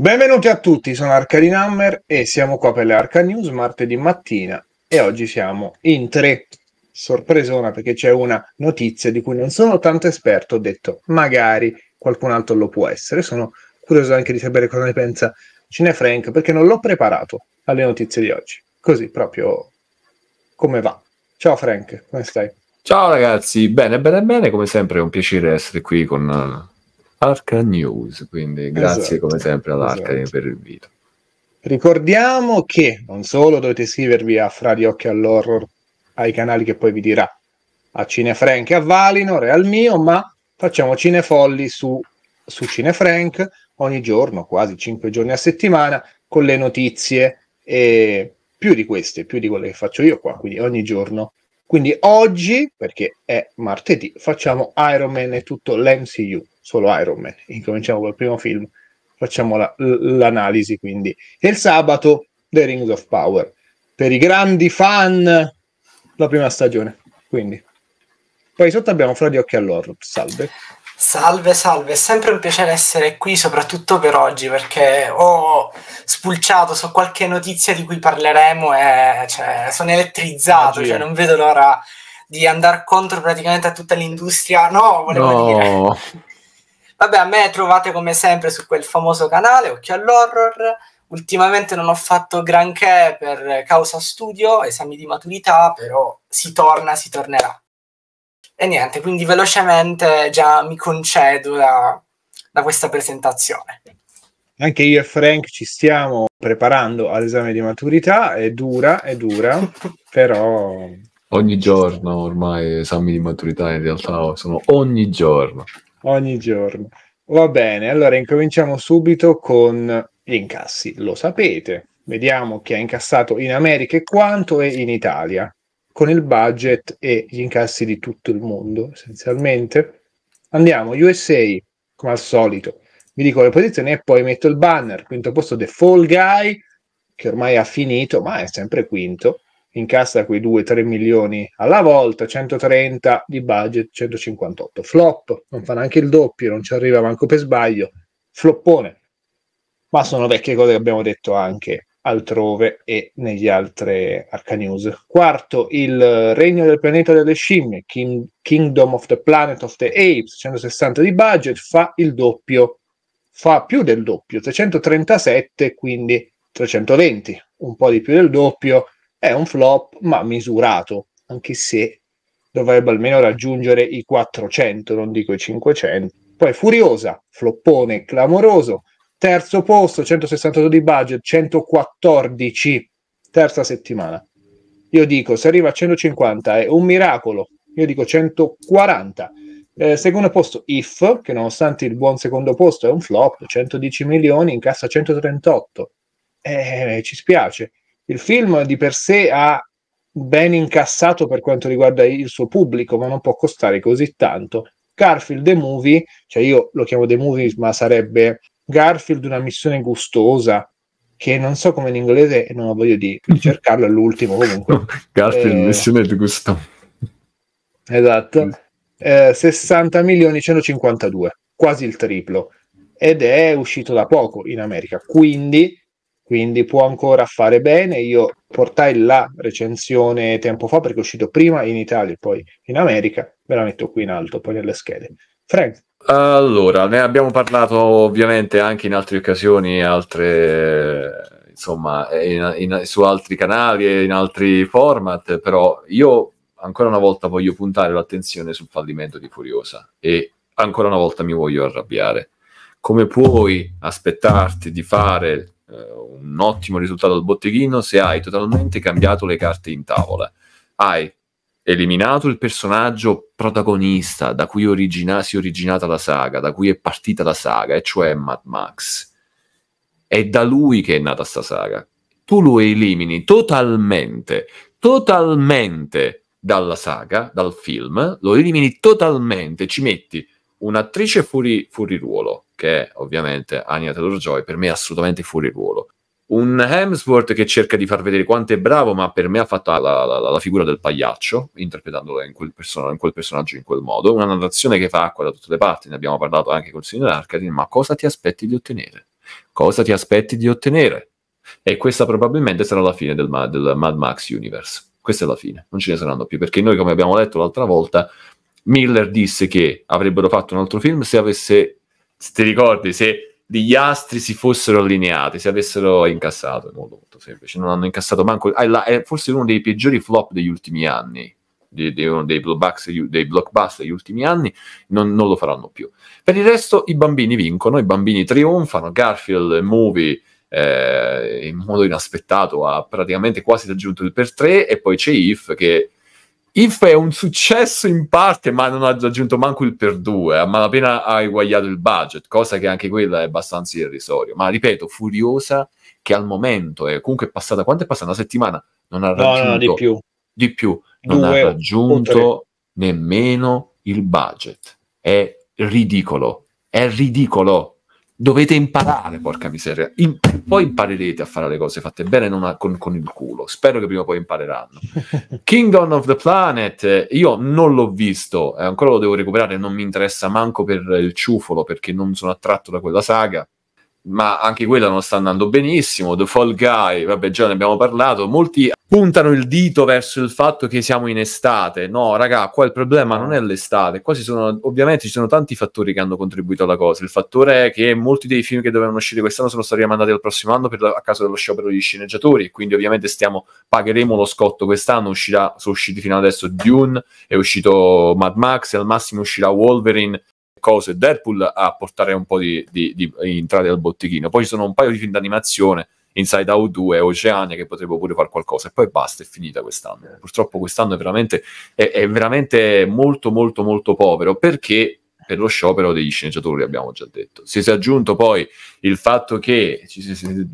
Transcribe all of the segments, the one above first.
Benvenuti a tutti, sono Arcane Hammer e siamo qua per le Arca News martedì mattina e oggi siamo in tre. Sorpresona perché c'è una notizia di cui non sono tanto esperto, ho detto magari qualcun altro lo può essere, sono curioso anche di sapere cosa ne pensa Cinefrank perché non l'ho preparato alle notizie di oggi, così proprio come va. Ciao Frank, come stai? Ciao ragazzi, bene bene bene, come sempre è un piacere essere qui con Arca News, quindi grazie esatto, come sempre all'Arca esatto. per l'invito. Ricordiamo che non solo dovete iscrivervi a Fra di Occhi all'Horror, ai canali che poi vi dirà, a Cinefrank e a Valinor e al Mio, ma facciamo Cinefolli su, su Cinefrank ogni giorno, quasi 5 giorni a settimana, con le notizie e più di queste, più di quelle che faccio io qua, quindi ogni giorno quindi oggi, perché è martedì, facciamo Iron Man e tutto l'MCU, solo Iron Man. Incominciamo col primo film, facciamo la, l'analisi quindi. E il sabato The Rings of Power. Per i grandi fan, la prima stagione. Quindi. Poi sotto abbiamo Fra di Occhi all'Orlo. Salve. Salve, salve, è sempre un piacere essere qui, soprattutto per oggi, perché ho spulciato su qualche notizia di cui parleremo e cioè, sono elettrizzato, cioè, non vedo l'ora di andare contro praticamente a tutta l'industria. No, volevo no. dire. Vabbè, a me trovate come sempre su quel famoso canale, Occhio all'Horror. Ultimamente non ho fatto granché per causa studio, esami di maturità, però si torna, si tornerà. E niente, quindi velocemente già mi concedo da, da questa presentazione. Anche io e Frank ci stiamo preparando all'esame di maturità, è dura, è dura, però... Ogni giorno ormai esami di maturità in realtà sono ogni giorno. Ogni giorno. Va bene, allora incominciamo subito con gli incassi, lo sapete. Vediamo chi ha incassato in America e quanto e in Italia con il budget e gli incassi di tutto il mondo, essenzialmente. Andiamo, USA, come al solito, vi dico le posizioni e poi metto il banner. Quinto posto The Fall Guy, che ormai ha finito, ma è sempre quinto. Incassa quei 2-3 milioni alla volta, 130 di budget, 158. Flop, non fa neanche il doppio, non ci arriva manco per sbaglio. Floppone. Ma sono vecchie cose che abbiamo detto anche altrove e negli altri Arcanews. Quarto, il Regno del Pianeta delle Scimmie, King, Kingdom of the Planet of the Apes, 160 di budget, fa il doppio, fa più del doppio, 337, quindi 320, un po' di più del doppio, è un flop ma misurato, anche se dovrebbe almeno raggiungere i 400, non dico i 500. Poi Furiosa, floppone clamoroso, Terzo posto, 168 di budget, 114 terza settimana. Io dico, se arriva a 150 è un miracolo. Io dico 140. Eh, secondo posto, If, che nonostante il buon secondo posto è un flop, 110 milioni, incassa 138. Eh, ci spiace. Il film di per sé ha ben incassato per quanto riguarda il suo pubblico, ma non può costare così tanto. Garfield The Movie, cioè io lo chiamo The Movie, ma sarebbe Garfield una missione gustosa che non so come in inglese e non ho voglia di cercarlo all'ultimo comunque. Garfield eh, missione gustosa. Esatto. Eh, 60 milioni 152, quasi il triplo ed è uscito da poco in America, quindi, quindi può ancora fare bene. Io portai la recensione tempo fa perché è uscito prima in Italia e poi in America, ve la metto qui in alto, poi nelle schede. Frank. Allora, ne abbiamo parlato ovviamente anche in altre occasioni, altre, insomma, in, in, su altri canali e in altri format, però io ancora una volta voglio puntare l'attenzione sul fallimento di Furiosa e ancora una volta mi voglio arrabbiare. Come puoi aspettarti di fare eh, un ottimo risultato al botteghino se hai totalmente cambiato le carte in tavola? Hai eliminato il personaggio protagonista da cui origina- si è originata la saga, da cui è partita la saga, e cioè Mad Max. È da lui che è nata sta saga. Tu lo elimini totalmente, totalmente dalla saga, dal film, lo elimini totalmente, ci metti un'attrice fuori, fuori ruolo, che è ovviamente Ania Taylor-Joy, per me è assolutamente fuori ruolo un Hemsworth che cerca di far vedere quanto è bravo, ma per me ha fatto la, la, la figura del pagliaccio, interpretandola in quel, person- in quel, personaggio in quel modo. Una narrazione che fa acqua da tutte le parti, ne abbiamo parlato anche con il signor Arcadin, ma cosa ti aspetti di ottenere? Cosa ti aspetti di ottenere? E questa probabilmente sarà la fine del, ma- del Mad Max Universe. Questa è la fine, non ce ne saranno più, perché noi, come abbiamo letto l'altra volta, Miller disse che avrebbero fatto un altro film se avesse, se ti ricordi, se gli astri si fossero allineati, si avessero incassato, è molto, molto semplice, non hanno incassato manco, ah, è, forse uno dei peggiori flop degli ultimi anni, di, di uno dei, dei blockbuster degli ultimi anni, non, non, lo faranno più. Per il resto i bambini vincono, i bambini trionfano, Garfield Movie eh, in modo inaspettato ha praticamente quasi raggiunto il per 3 e poi c'è If che If è un successo in parte, ma non ha raggiunto manco il per due, a malapena ha eguagliato il budget, cosa che anche quella è abbastanza irrisoria. Ma ripeto, Furiosa, che al momento è comunque passata, quanto è passata? Una settimana? Non ha raggiunto no, no, di più. Di più. Non due, ha raggiunto nemmeno il budget. È ridicolo. È ridicolo dovete imparare, porca miseria. In, poi imparerete a fare le cose fatte bene, non a, con, con, il culo. Spero che prima o poi impareranno. Kingdom of the Planet, io non l'ho visto, eh, ancora lo devo recuperare, non mi interessa manco per il ciufolo, perché non sono attratto da quella saga ma anche quella non sta andando benissimo. The Fall Guy, vabbè, già ne abbiamo parlato. Molti puntano il dito verso il fatto che siamo in estate. No, raga, qua il problema non è l'estate. Qua ci sono, ovviamente, ci sono tanti fattori che hanno contribuito alla cosa. Il fattore è che molti dei film che dovevano uscire quest'anno sono stati rimandati al prossimo anno per, a causa dello sciopero degli sceneggiatori. Quindi, ovviamente, stiamo, pagheremo lo scotto quest'anno. Uscirà, sono usciti fino adesso Dune, è uscito Mad Max, al massimo uscirà Wolverine cose, Deadpool a portare un po' di, di, di entrate al bottichino. Poi ci sono un paio di film d'animazione, Inside Out 2, Oceania, che potrebbero pure fare qualcosa. E poi basta, è finita quest'anno. Certo. Purtroppo quest'anno è veramente, è, è veramente molto, molto, molto povero perché per lo sciopero degli sceneggiatori, abbiamo già detto. Si è aggiunto poi il fatto che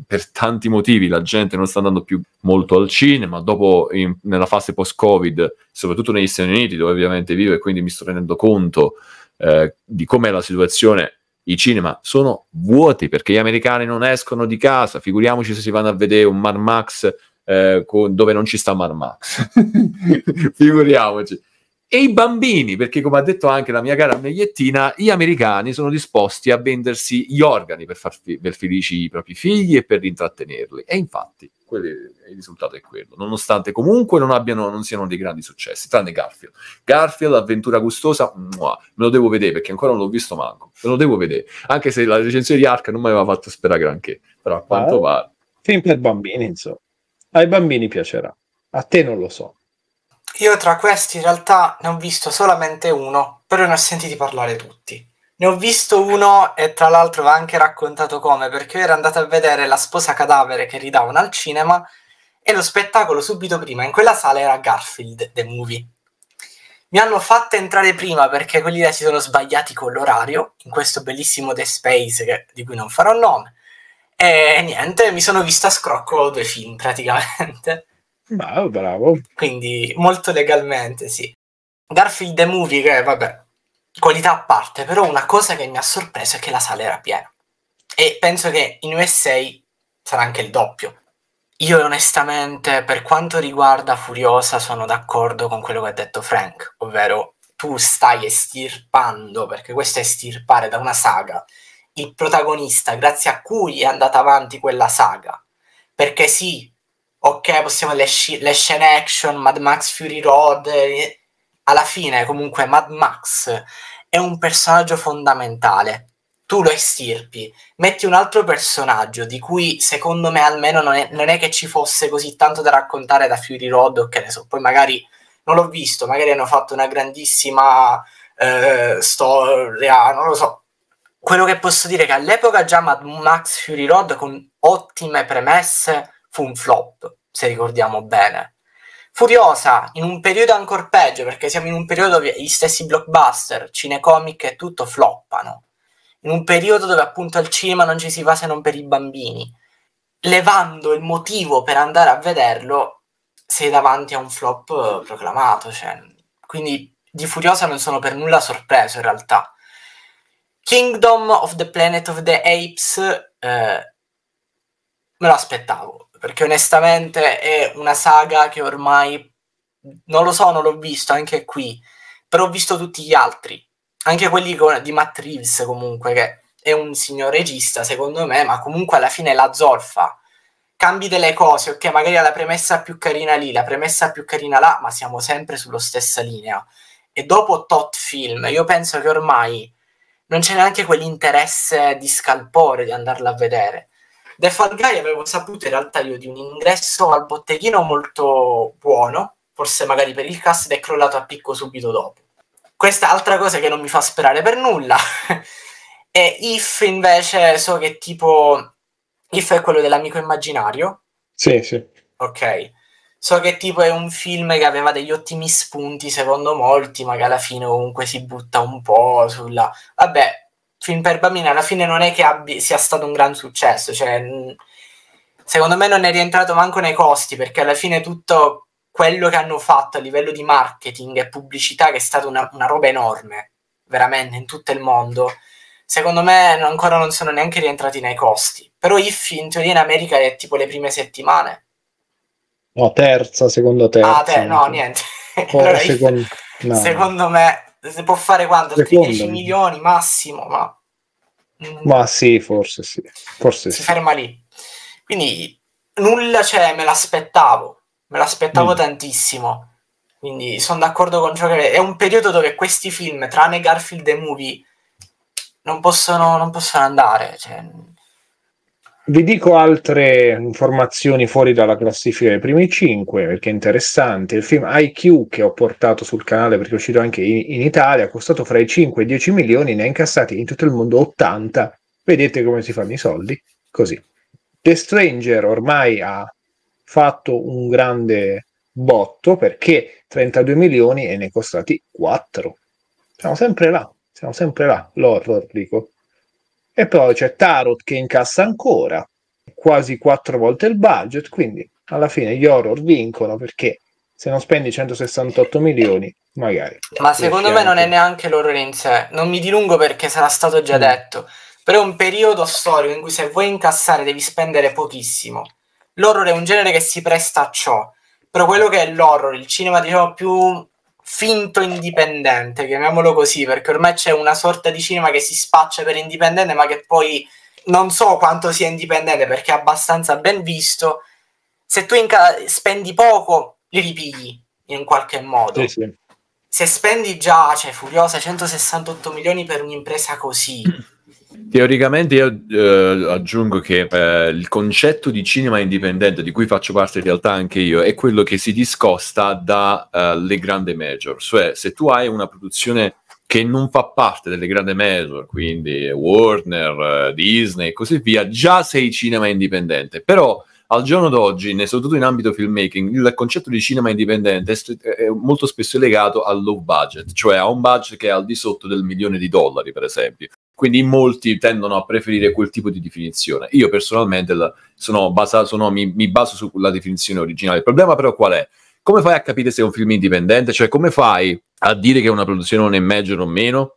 per tanti motivi la gente non sta andando più molto al cinema, dopo in, nella fase post-Covid, soprattutto negli Stati Uniti, dove ovviamente vivo e quindi mi sto rendendo conto eh, di com'è la situazione, i cinema sono vuoti perché gli americani non escono di casa, figuriamoci se si vanno a vedere un Mar Max eh, con, dove non ci sta Mar Max, figuriamoci. E i bambini, perché come ha detto anche la mia cara Megliettina, gli americani sono disposti a vendersi gli organi per far, fi- per felici i propri figli e per intrattenerli. E infatti quelli, il risultato è quello, nonostante comunque non, abbiano, non siano dei grandi successi, tranne Garfield. Garfield, avventura gustosa, mua, me lo devo vedere perché ancora non l'ho visto manco, me lo devo vedere, anche se la recensione di Ark non mi aveva fatto sperare granché, però a eh? quanto ah, pare. Film per bambini, insomma. Ai bambini piacerà, a te non lo so. Io tra questi in realtà ne ho visto solamente uno, però ne ho sentiti parlare tutti. Ne ho visto uno e tra l'altro va anche raccontato come, perché io ero andata a vedere La sposa cadavere che ridavano al cinema e lo spettacolo subito prima in quella sala era Garfield, The Movie. Mi hanno fatto entrare prima perché quelli là si sono sbagliati con l'orario, in questo bellissimo The Space che, di cui non farò nome. E niente, mi sono visto a scrocco due film praticamente. Bravo, ah, bravo. Quindi molto legalmente, sì. Garfield The Movie che, vabbè, qualità a parte, però una cosa che mi ha sorpreso è che la sala era piena. E penso che in USA sarà anche il doppio. Io onestamente, per quanto riguarda Furiosa, sono d'accordo con quello che ha detto Frank, ovvero tu stai estirpando, perché questo è estirpare da una saga, il protagonista grazie a cui è andata avanti quella saga. Perché sì, ok, possiamo le, sci- le scene action, Mad Max Fury Road, eh, alla fine comunque Mad Max è un personaggio fondamentale. Tu lo estirpi, metti un altro personaggio di cui secondo me almeno non è, non è che ci fosse così tanto da raccontare da Fury Road o che ne so, poi magari non l'ho visto, magari hanno fatto una grandissima eh, storia, non lo so. Quello che posso dire è che all'epoca già Mad Max Fury Road con ottime premesse fu un flop, se ricordiamo bene Furiosa, in un periodo ancora peggio, perché siamo in un periodo dove gli stessi blockbuster, cinecomic e tutto floppano. In un periodo dove appunto al cinema non ci si va se non per i bambini. Levando il motivo per andare a vederlo, sei davanti a un flop eh, proclamato. Cioè. Quindi di Furiosa non sono per nulla sorpreso in realtà. Kingdom of the Planet of the Apes eh, me lo aspettavo perché onestamente è una saga che ormai non lo so, non l'ho visto anche qui, però ho visto tutti gli altri, anche quelli con, di Matt Reeves comunque, che è un signor regista secondo me, ma comunque alla fine la zolfa. Cambi delle cose, ok, magari ha la premessa più carina lì, la premessa più carina là, ma siamo sempre sulla stessa linea. E dopo tot film, io penso che ormai non c'è neanche quell'interesse di scalpore di andarla a vedere The Fall Guy avevo saputo in realtà io di un ingresso al botteghino molto buono, forse magari per il cast, ed è crollato a picco subito dopo. Questa è altra cosa che non mi fa sperare per nulla. e If invece so che tipo... If è quello dell'amico immaginario? Sì, sì. Ok. So che tipo è un film che aveva degli ottimi spunti, secondo molti, ma che alla fine comunque si butta un po' sulla... Vabbè, film per bambini alla fine non è che abbi- sia stato un gran successo, cioè, secondo me non è rientrato manco nei costi, perché alla fine tutto quello che hanno fatto a livello di marketing e pubblicità, che è stata una, una roba enorme, veramente, in tutto il mondo, secondo me ancora non sono neanche rientrati nei costi. Però If in teoria in America è tipo le prime settimane. No, terza, seconda, terza. Ah, te- no, niente. allora, secondo... no. secondo me si può fare quanto? 10 milioni massimo, ma... Ma sì, forse sì. Forse si sì. ferma lì. Quindi nulla c'è, cioè, me l'aspettavo, me l'aspettavo mm. tantissimo. Quindi sono d'accordo con ciò che è un periodo dove questi film, tranne Garfield e Movie, non possono, non possono andare. Cioè, vi dico altre informazioni fuori dalla classifica dei primi 5 perché è interessante. Il film IQ che ho portato sul canale perché è uscito anche in, in Italia, ha costato fra i 5 e i 10 milioni, ne ha incassati in tutto il mondo 80. Vedete come si fanno i soldi? Così. The Stranger ormai ha fatto un grande botto perché 32 milioni e ne è costati 4. Siamo sempre là, siamo sempre là, l'horror, dico. E poi c'è Tarot che incassa ancora, quasi quattro volte il budget, quindi alla fine gli horror vincono perché se non spendi 168 milioni, magari. Ma secondo me anche. non è neanche l'orrore in sé. Non mi dilungo perché sarà stato già mm. detto. Però è un periodo storico in cui se vuoi incassare devi spendere pochissimo. L'horror è un genere che si presta a ciò. Però quello che è l'horror, il cinema diciamo più finto indipendente, chiamiamolo così, perché ormai c'è una sorta di cinema che si spaccia per indipendente, ma che poi non so quanto sia indipendente perché è abbastanza ben visto. Se tu ca- spendi poco, li ripigli in qualche modo. Sì, sì. Se spendi già, cioè Furiosa, 168 milioni per un'impresa così Teoricamente io eh, aggiungo che eh, il concetto di cinema indipendente, di cui faccio parte in realtà anche io, è quello che si discosta dalle eh, grandi major. Cioè, se tu hai una produzione che non fa parte delle grandi major, quindi Warner, eh, Disney e così via, già sei cinema indipendente. Però al giorno d'oggi, soprattutto in ambito filmmaking, il concetto di cinema indipendente è molto spesso legato al low budget, cioè a un budget che è al di sotto del milione di dollari, per esempio. Quindi molti tendono a preferire quel tipo di definizione. Io personalmente la, sono basato, sono, mi, mi, baso sulla definizione originale. Il problema però qual è? Come fai a capire se è un film indipendente? Cioè come fai a dire che è una produzione non è meglio o meno?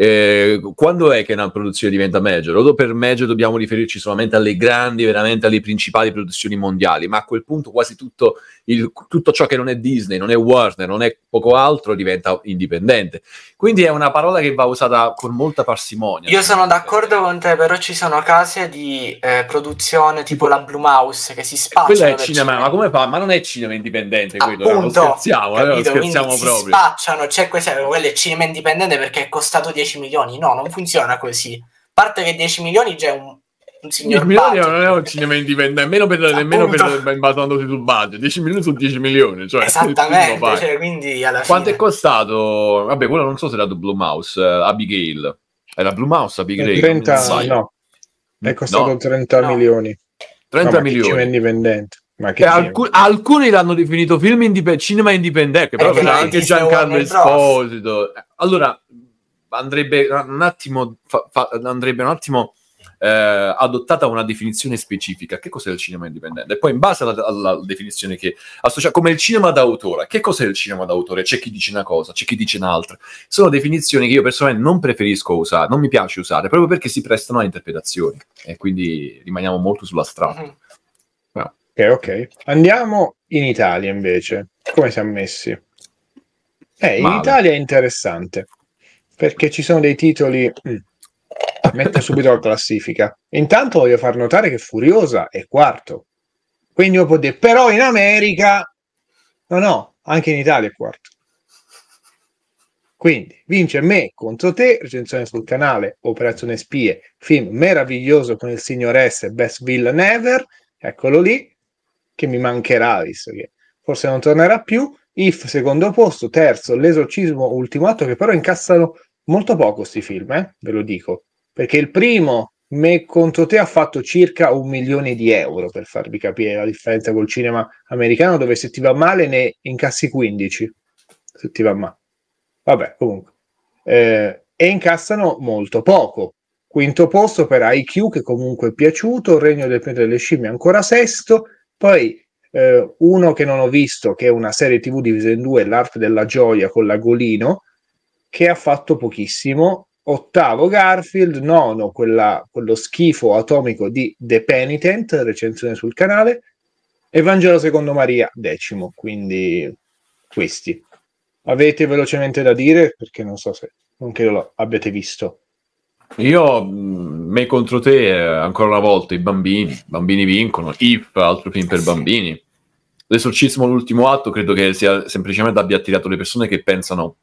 Eh, quando è che una produzione diventa major? O per major dobbiamo riferirci solamente alle grandi, veramente alle principali produzioni mondiali, ma a quel punto quasi tutto, il, tutto ciò che non è Disney, non è Warner, non è poco altro diventa indipendente. Quindi è una parola che va usata con molta parsimonia. Io sono d'accordo con te, però ci sono case di eh, produzione tipo, la Blue Blumhouse che si eh, spacciano. Quello è cinema, cinema, ma come fa? Ma non è cinema indipendente quello, Appunto, non scherziamo, capito, non scherziamo eh, proprio. Si spacciano, cioè, quello è cinema indipendente perché è costato 10 10 milioni. No, non funziona così. A parte che 10 milioni già è un, un signor 10 milioni non è un cinema indipendente, nemmeno per, nemmeno per basandosi sul budget. 10 milioni su 10 milioni. Cioè, Esattamente. Cioè, quindi alla Quanto fine... è costato? Vabbè, quello non so se era The Blue Mouse, uh, Abigail. Era Blue Mouse, Abigail. 30, eh, anni, no. È costato no. 30 no. milioni. 30 no, milioni. Cinema indipendente. Ma Alcun, alcuni l'hanno definito film indip- cinema indipendente, eh, però c'era anche Giancarlo Esposito. Allora, andrebbe un attimo, fa, fa, andrebbe un attimo eh, adottata una definizione specifica. Che cos'è il cinema indipendente? E poi in base alla, alla definizione che associa, come il cinema d'autore, che cos'è il cinema d'autore? C'è chi dice una cosa, c'è chi dice un'altra. Sono definizioni che io personalmente non preferisco usare, non mi piace usare, proprio perché si prestano a interpretazioni e quindi rimaniamo molto sulla strada. Mm-hmm. Ok, ok. Andiamo in Italia invece. Come siamo messi? Eh, in Male. Italia è interessante perché ci sono dei titoli... Mm. Metto subito la classifica. Intanto voglio far notare che Furiosa è quarto. Quindi uno può dire, però in America... No, no, anche in Italia è quarto. Quindi vince me contro te, recensione sul canale Operazione Spie, film meraviglioso con il signor S, Best Villa Never, eccolo lì, che mi mancherà visto che forse non tornerà più. If secondo posto, terzo l'esorcismo ultimo atto che però incassano molto poco sti film, eh? ve lo dico, perché il primo Me contro te ha fatto circa un milione di euro per farvi capire la differenza col cinema americano dove se ti va male ne incassi 15 se ti va male vabbè comunque eh, e incassano molto poco quinto posto per IQ che comunque è piaciuto Regno del pianeta delle scimmie ancora sesto poi eh, uno che non ho visto che è una serie tv divisa in due l'arte della gioia con l'agolino che ha fatto pochissimo. Ottavo Garfield, nono quella, quello schifo atomico di The Penitent, recensione sul canale, e Vangelo secondo Maria, decimo. Quindi questi. Avete velocemente da dire? Perché non so se non credo abbiate visto. Io, mm, me contro te, eh, ancora una volta, i bambini, bambini vincono, If, altro film per bambini. L'esorcismo, l'ultimo atto, credo che sia semplicemente abbia attirato le persone che pensano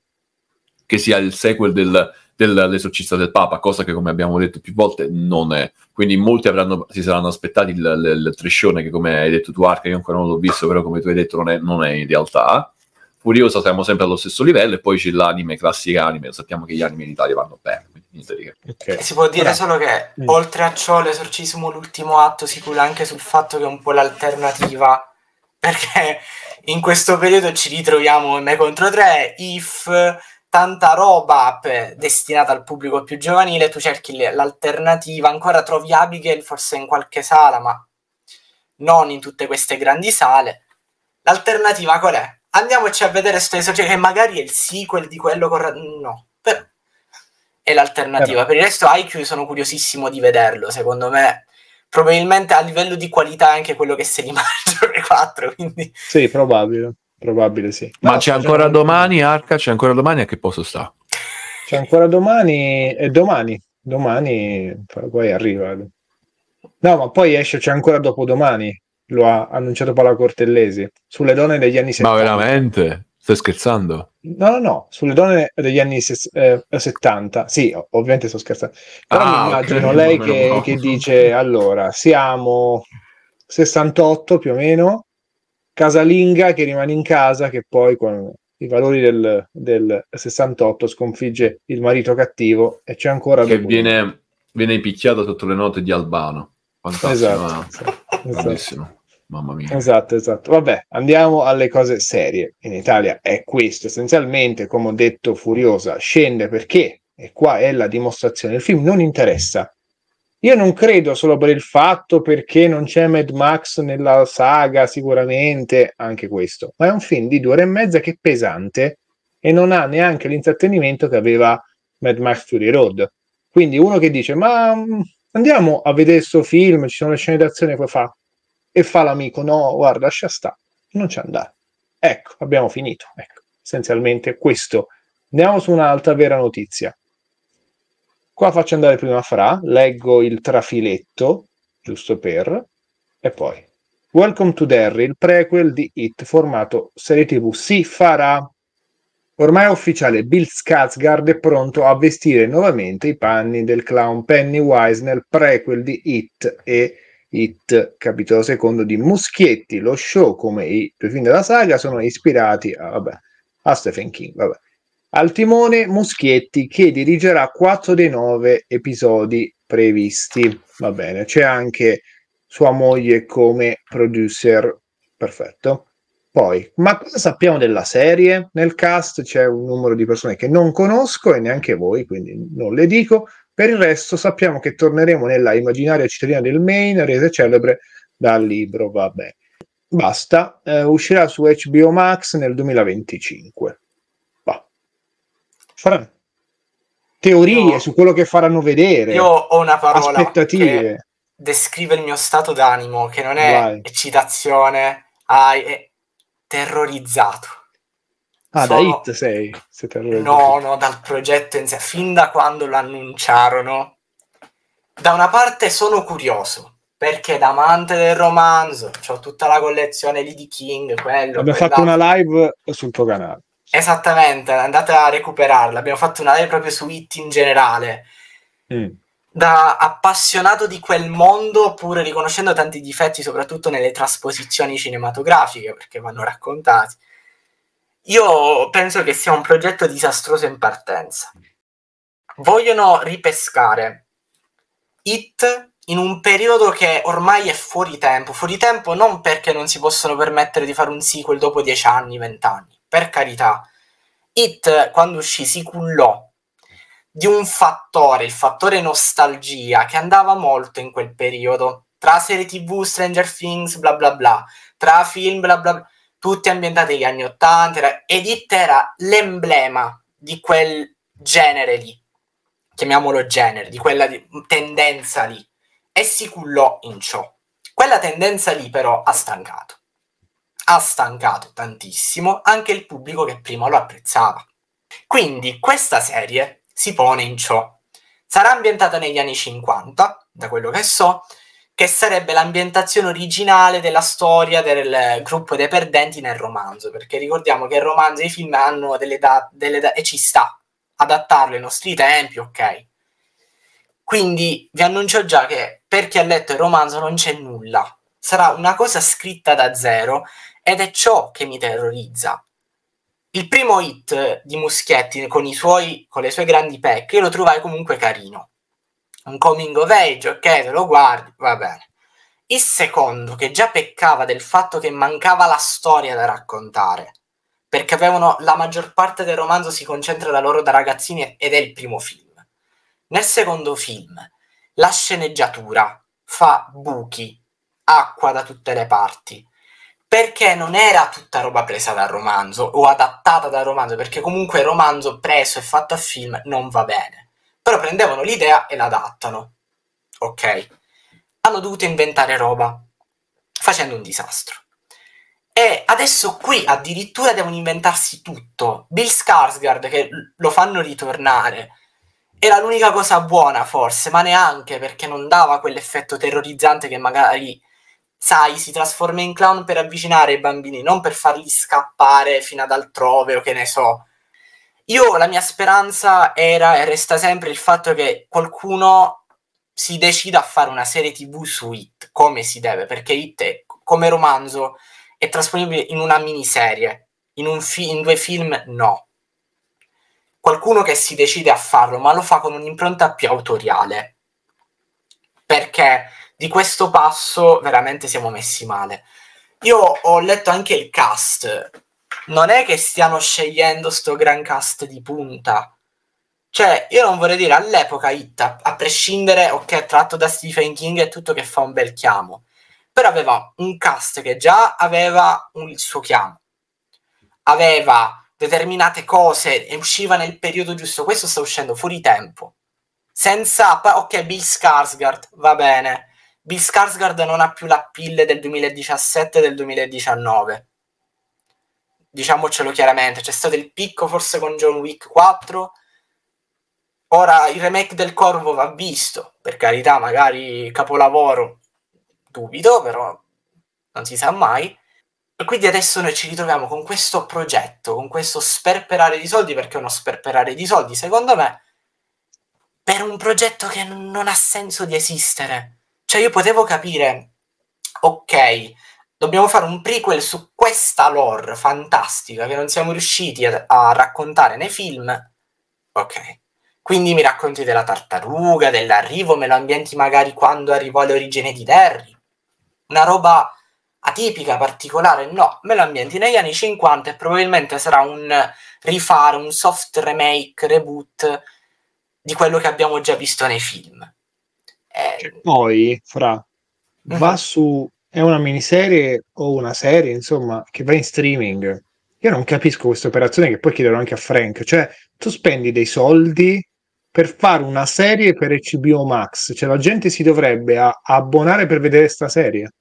che sia il sequel del, dell'esorcista del Papa, cosa che come abbiamo detto più volte non è. Quindi molti avranno, si saranno aspettati il, il, il triscione che come hai detto tu Arca, io ancora non l'ho visto, però come tu hai detto non è, non è in realtà. Furiosa siamo sempre allo stesso livello e poi c'è l'anime, classica anime, sappiamo che gli anime in Italia vanno bene. Okay. Eh, si può dire Vabbè. solo che mm. oltre a ciò l'esorcismo, l'ultimo atto, si cura anche sul fatto che è un po' l'alternativa, perché in questo periodo ci ritroviamo in me contro tre, If, tanta roba per, destinata al pubblico più giovanile, tu cerchi l'alternativa, ancora trovi Abigail forse in qualche sala, ma non in tutte queste grandi sale. L'alternativa qual è? Andiamoci a vedere Steso, cioè che magari è il sequel di quello con... No, però è l'alternativa. Però. Eh per il resto IQ sono curiosissimo di vederlo, secondo me probabilmente a livello di qualità è anche quello che se li mangia 4, quindi... Sì, probabile probabile sì. Ma no, c'è ancora domani, Arca? C'è ancora domani? A che posto sta? C'è ancora domani e eh, domani, domani poi arriva. No, ma poi esce, c'è ancora dopodomani, lo ha annunciato Paola Cortellesi, sulle donne degli anni 70. Ma veramente? Stai scherzando? No, no, no, sulle donne degli anni ses- eh, 70. Sì, ovviamente sto scherzando. Però ah, mi immagino okay, lei che, che dice, allora, siamo 68 più o meno, casalinga che rimane in casa, che poi con i valori del, del 68 sconfigge il marito cattivo e c'è ancora... Che viene, viene, picchiato sotto le note di Albano. Fantastico. Esatto, ah, esatto. esatto. Mamma mia. Esatto, esatto. Vabbè, andiamo alle cose serie. In Italia è questo. Essenzialmente, come ho detto, Furiosa scende perché, e qua è la dimostrazione, il film non interessa io non credo solo per il fatto perché non c'è Mad Max nella saga, sicuramente, anche questo, ma è un film di due ore e mezza che è pesante e non ha neanche l'intrattenimento che aveva Mad Max Fury Road. Quindi uno che dice, ma mm, andiamo a vedere questo film, ci sono le scene d'azione, poi fa, e fa l'amico, no, guarda, lascia sta, non c'è andare. Ecco, abbiamo finito. Ecco, essenzialmente questo. Andiamo su un'altra vera notizia. Qua faccio andare prima Fra, leggo il trafiletto, giusto per, e poi. Welcome to Derry, il prequel di It formato serie TV si farà. Ormai è ufficiale, Bill Skarsgård è pronto a vestire nuovamente i panni del clown Pennywise nel prequel di It e It, capitolo secondo di Muschietti. Lo show, come i due film della saga, sono ispirati a, vabbè, a Stephen King. Vabbè. Al timone Muschietti che dirigerà 4 dei 9 episodi previsti. Va bene, c'è anche sua moglie come producer. Perfetto. Poi, ma cosa sappiamo della serie? Nel cast c'è un numero di persone che non conosco e neanche voi, quindi non le dico. Per il resto sappiamo che torneremo nella immaginaria cittadina del Maine, resa celebre dal libro, vabbè. Basta, eh, uscirà su HBO Max nel 2025 fra... teorie io, su quello che faranno vedere. Io ho una parola aspettative. descrive il mio stato d'animo, che non è Vai. eccitazione, ah, è terrorizzato. Ah, Sono... da Hit sei, sei terrorizzato. No, no, dal progetto in sé, fin da quando lo annunciarono. Da una parte sono curioso, perché da amante del romanzo ho tutta la collezione lì di King. Quello, Abbiamo quell'altro. fatto una live sul tuo canale. Esattamente, andate a recuperarla. Abbiamo fatto una live proprio su IT in generale. Mm. Da appassionato di quel mondo, pur riconoscendo tanti difetti, soprattutto nelle trasposizioni cinematografiche, perché vanno raccontati. Io penso che sia un progetto disastroso in partenza. Vogliono ripescare It in un periodo che ormai è fuori tempo. Fuori tempo non perché non si possono permettere di fare un sequel dopo 10 anni, 20 anni per carità. It, quando uscì, si cullò di un fattore, il fattore nostalgia, che andava molto in quel periodo. Tra serie TV, Stranger Things, bla bla bla, tra film, bla bla bla, tutti ambientati negli anni Ottanta, ed It era l'emblema di quel genere lì, chiamiamolo genere, di quella di- tendenza lì, e si cullò in ciò. Quella tendenza lì però ha stancato ha stancato tantissimo anche il pubblico che prima lo apprezzava. Quindi questa serie si pone in ciò. Sarà ambientata negli anni 50, da quello che so, che sarebbe l'ambientazione originale della storia del gruppo dei perdenti nel romanzo, perché ricordiamo che il romanzo e i film hanno delle date da- e ci sta adattarlo ai nostri tempi, ok. Quindi vi annuncio già che per chi ha letto il romanzo non c'è nulla, sarà una cosa scritta da zero ed è ciò che mi terrorizza. Il primo hit di Muschietti con, suoi, con le sue grandi pecche lo trovai comunque carino. Un coming of age, ok, te lo guardi, va bene. Il secondo, che già peccava del fatto che mancava la storia da raccontare, perché avevano, la maggior parte del romanzo si concentra da loro da ragazzini ed è il primo film. Nel secondo film, la sceneggiatura fa buchi, acqua da tutte le parti perché non era tutta roba presa dal romanzo o adattata dal romanzo, perché comunque il romanzo preso e fatto a film non va bene. Però prendevano l'idea e l'adattano. Ok? Hanno dovuto inventare roba, facendo un disastro. E adesso qui addirittura devono inventarsi tutto. Bill Skarsgård, che lo fanno ritornare, era l'unica cosa buona forse, ma neanche perché non dava quell'effetto terrorizzante che magari Sai si trasforma in clown per avvicinare i bambini, non per farli scappare fino ad altrove o che ne so. Io la mia speranza era e resta sempre il fatto che qualcuno si decida a fare una serie TV su It, come si deve, perché It è, come romanzo è trasponibile in una miniserie, in, un fi- in due film no. Qualcuno che si decide a farlo, ma lo fa con un'impronta più autoriale. Perché di questo passo veramente siamo messi male. Io ho letto anche il cast, non è che stiano scegliendo sto gran cast di punta. Cioè, io non vorrei dire, all'epoca Hit, a, a prescindere, ok, tratto da Stephen King e tutto che fa un bel chiamo, però aveva un cast che già aveva un, il suo chiamo. Aveva determinate cose e usciva nel periodo giusto. Questo sta uscendo fuori tempo. Senza, ok, Bill Skarsgård, va bene. Bill Skarsgård non ha più la pille del 2017 e del 2019. Diciamocelo chiaramente, c'è stato il picco forse con John Wick 4. Ora il remake del Corvo va visto, per carità, magari capolavoro, dubito, però non si sa mai. E quindi adesso noi ci ritroviamo con questo progetto, con questo sperperare di soldi, perché è uno sperperare di soldi, secondo me, per un progetto che non ha senso di esistere cioè io potevo capire, ok, dobbiamo fare un prequel su questa lore fantastica che non siamo riusciti a, a raccontare nei film. Ok. Quindi mi racconti della tartaruga, dell'arrivo, me lo ambienti magari quando arrivò all'origine di Terry Una roba atipica, particolare, no, me lo ambienti negli anni 50 e probabilmente sarà un rifare, un soft remake, reboot di quello che abbiamo già visto nei film. Eh, cioè, poi, fra, eh. va su, è una miniserie o una serie, insomma, che va in streaming. Io non capisco questa operazione che poi chiederò anche a Frank, cioè tu spendi dei soldi per fare una serie per HBO Max, cioè la gente si dovrebbe a- abbonare per vedere questa serie.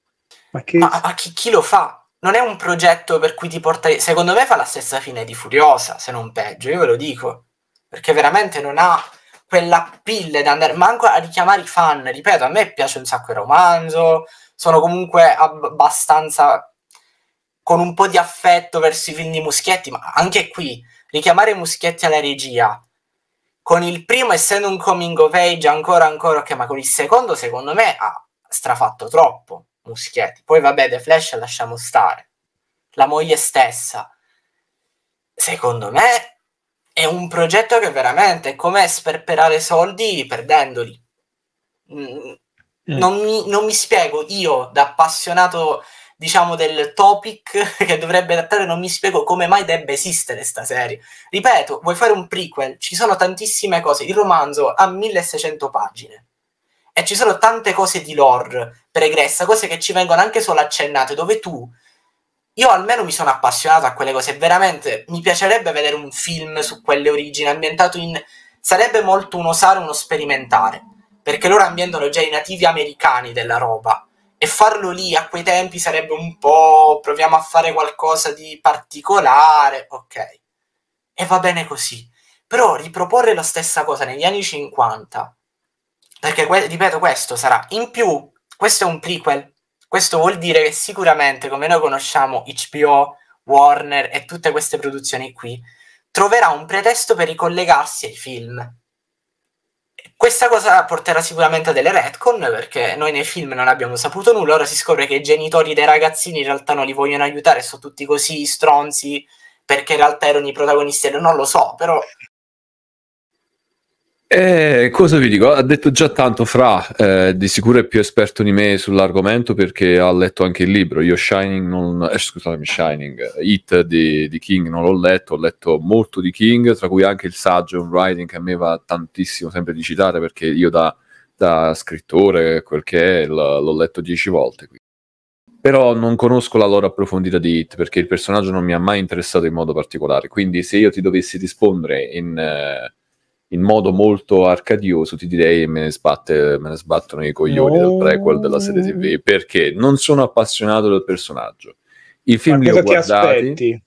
Ma, che... ma, ma chi, chi lo fa? non è un progetto per cui ti porta. Secondo me fa la stessa fine di Furiosa, se non peggio, io ve lo dico. Perché veramente non ha quella pille da andare manco a richiamare i fan. Ripeto, a me piace un sacco il romanzo, sono comunque abbastanza con un po' di affetto verso i film di Muschietti, ma anche qui richiamare Muschietti alla regia con il primo essendo un coming of age ancora ancora ok ma con il secondo secondo me ha strafatto troppo Muschietti poi vabbè The Flash lasciamo stare la moglie stessa secondo me è un progetto che veramente è come sperperare soldi perdendoli. Mm, eh. non, mi, non mi spiego, io da appassionato diciamo del topic che dovrebbe adattare non mi spiego come mai debba esistere sta serie. Ripeto, vuoi fare un prequel, ci sono tantissime cose, il romanzo ha 1600 pagine e ci sono tante cose di lore pregressa, cose che ci vengono anche solo accennate, dove tu io almeno mi sono appassionato a quelle cose, veramente mi piacerebbe vedere un film su quelle origini, ambientato in... sarebbe molto un osare, uno sperimentare, perché loro ambientano già i nativi americani della roba, e farlo lì a quei tempi sarebbe un po'... proviamo a fare qualcosa di particolare, ok. E va bene così. Però riproporre la stessa cosa negli anni 50, perché, ripeto, questo sarà, in più, questo è un prequel, questo vuol dire che sicuramente, come noi conosciamo HBO, Warner e tutte queste produzioni qui, troverà un pretesto per ricollegarsi ai film. Questa cosa porterà sicuramente a delle retcon, perché noi nei film non abbiamo saputo nulla, ora si scopre che i genitori dei ragazzini in realtà non li vogliono aiutare, sono tutti così stronzi, perché in realtà erano i protagonisti, non lo so, però eh, cosa vi dico? Ha detto già tanto Fra, eh, di sicuro è più esperto di me sull'argomento perché ha letto anche il libro. Io Shining, non, eh, scusatemi, Shining, Hit di, di, King non l'ho letto, ho letto molto di King, tra cui anche il saggio, un writing che a me va tantissimo sempre di citare perché io da, da scrittore, quel che è, l- l'ho letto dieci volte. Quindi. Però non conosco la loro approfondita di Hit perché il personaggio non mi ha mai interessato in modo particolare. Quindi se io ti dovessi rispondere in... Eh, in modo molto arcadioso ti direi me ne, sbatte, me ne sbattono i coglioni no. del prequel della serie tv perché non sono appassionato del personaggio i film li ho guardati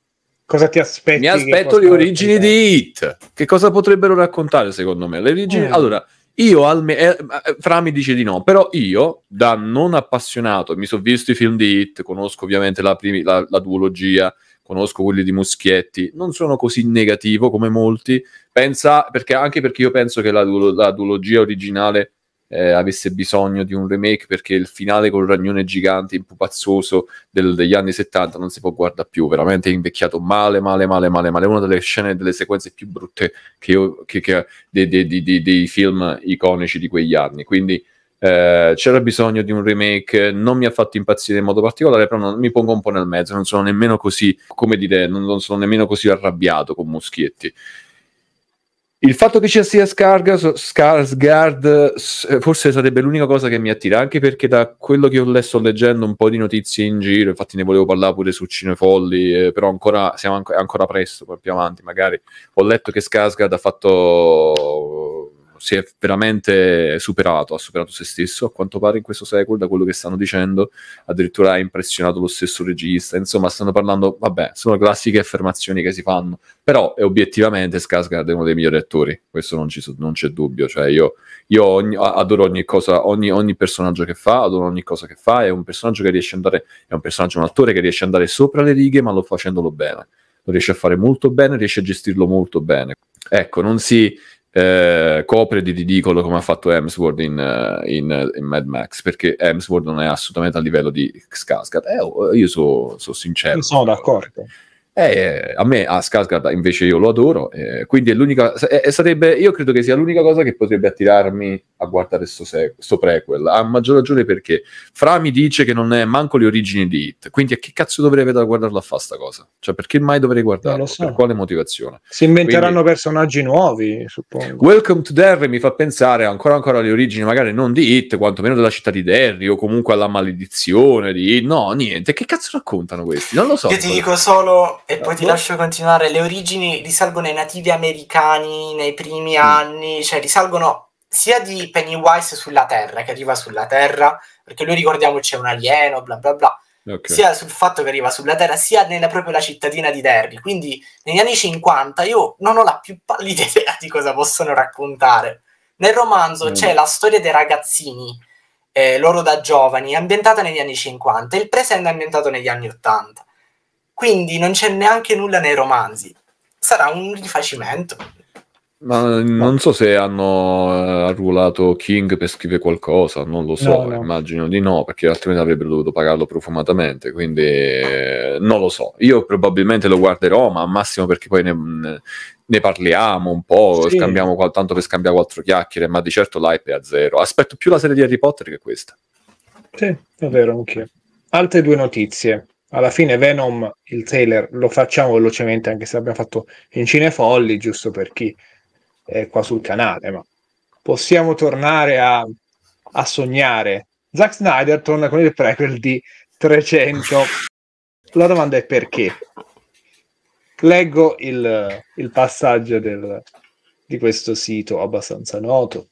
cosa ti aspetti? Mi aspetto le origini raccontare. di Hit. Che cosa potrebbero raccontare secondo me? Le origini... Mm. Allora, io almeno... Eh, eh Fra mi dice di no, però io, da non appassionato, mi sono visto i film di Hit, conosco ovviamente la, primi, la, la duologia, conosco quelli di Muschietti, non sono così negativo come molti, pensa, perché, anche perché io penso che la, la duologia originale eh, avesse bisogno di un remake perché il finale col ragnone gigante impupazzoso del, degli anni 70 non si può guardare più, veramente è invecchiato male, male, male, male, male. Una delle scene, delle sequenze più brutte che che, che, dei, dei, dei, dei film iconici di quegli anni. Quindi eh, c'era bisogno di un remake, non mi ha fatto impazzire in modo particolare, però non, mi pongo un po' nel mezzo, non sono nemmeno così, come dire, non, non sono nemmeno così arrabbiato con Muschietti. Il fatto che ci sia Skarsgård, Skarsgård eh, forse sarebbe l'unica cosa che mi attira, anche perché da quello che ho letto, sto leggendo un po' di notizie in giro, infatti ne volevo parlare pure su Cinefolli, eh, però ancora, siamo an- ancora presto, poi più avanti magari. Ho letto che Skarsgård ha fatto si è veramente superato, ha superato se stesso a quanto pare in questo secolo, da quello che stanno dicendo, addirittura ha impressionato lo stesso regista, insomma stanno parlando, vabbè, sono classiche affermazioni che si fanno, però è obiettivamente Skarsgård è uno dei migliori attori, questo non, ci, non c'è dubbio, cioè io, io ogni, adoro ogni cosa, ogni, ogni, personaggio che fa, adoro ogni cosa che fa, è un personaggio che riesce ad andare, è un personaggio, un attore che riesce ad andare sopra le righe, ma lo facendolo bene. Lo riesce a fare molto bene, riesce a gestirlo molto bene. Ecco, non si, eh, copre di ridicolo come ha fatto Hemsworth in, eh, in, in, Mad Max, perché Hemsworth non è assolutamente a livello di Skarsgård. Eh, oh, io sono so sincero. Non sono d'accordo. Però eh, a me a Skarsgård invece io lo adoro, eh, quindi è l'unica, eh, sarebbe, io credo che sia l'unica cosa che potrebbe attirarmi a guardare questo se- prequel, a maggior ragione perché Fra mi dice che non è manco le origini di Hit, quindi a che cazzo dovrei vedere a guardarlo a fa sta cosa? Cioè perché mai dovrei guardarlo? So. Per quale motivazione? Si inventeranno quindi, personaggi nuovi, suppongo. Welcome to Derry mi fa pensare ancora ancora alle origini magari non di Hit, quantomeno della città di Derry o comunque alla maledizione di Hit, no niente, che cazzo raccontano questi? Non lo so. Io ti dico solo e poi ti ecco. lascio continuare. Le origini risalgono ai nativi americani nei primi mm. anni, cioè risalgono sia di Pennywise sulla Terra, che arriva sulla Terra, perché lui ricordiamoci è un alieno, bla bla bla, okay. sia sul fatto che arriva sulla Terra, sia nella propria cittadina di Derry. Quindi negli anni 50 io non ho la più pallida idea di cosa possono raccontare. Nel romanzo mm. c'è la storia dei ragazzini, eh, loro da giovani, ambientata negli anni 50, il presente è ambientato negli anni 80 quindi non c'è neanche nulla nei romanzi. Sarà un rifacimento. Ma eh, non so se hanno eh, arruolato King per scrivere qualcosa, non lo so, no, eh, no. immagino di no, perché altrimenti avrebbero dovuto pagarlo profumatamente, quindi non lo so. Io probabilmente lo guarderò, ma al massimo perché poi ne, mm, ne parliamo un po', sì. scambiamo tanto per scambiare quattro chiacchiere, ma di certo l'hype è a zero. Aspetto più la serie di Harry Potter che questa. Sì, è vero, anche. Altre due notizie alla fine Venom, il trailer, lo facciamo velocemente anche se l'abbiamo fatto in cinefolli, giusto per chi è qua sul canale, ma possiamo tornare a, a sognare. Zack Snyder torna con il prequel di 300. La domanda è perché? Leggo il, il passaggio del, di questo sito abbastanza noto.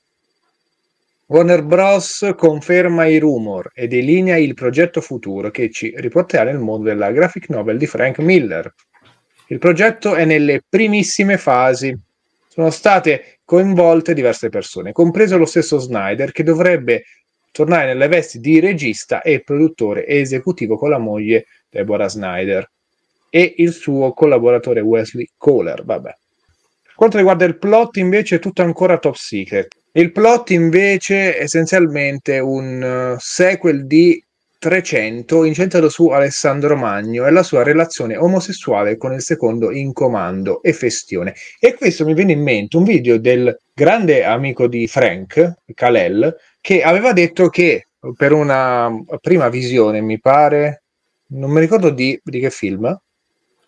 Warner Bros. conferma i rumor e delinea il progetto futuro che ci riporterà nel mondo della graphic novel di Frank Miller. Il progetto è nelle primissime fasi. Sono state coinvolte diverse persone, compreso lo stesso Snyder che dovrebbe tornare nelle vesti di regista e produttore esecutivo con la moglie Deborah Snyder e il suo collaboratore Wesley Kohler. Vabbè. Per quanto riguarda il plot, invece, è tutto ancora top secret. Il plot invece è essenzialmente un eh, sequel di 300 incentrato su Alessandro Magno e la sua relazione omosessuale con il secondo in comando e festione. E questo mi viene in mente un video del grande amico di Frank, Kalel, che aveva detto che per una prima visione, mi pare, non mi ricordo di, di che film,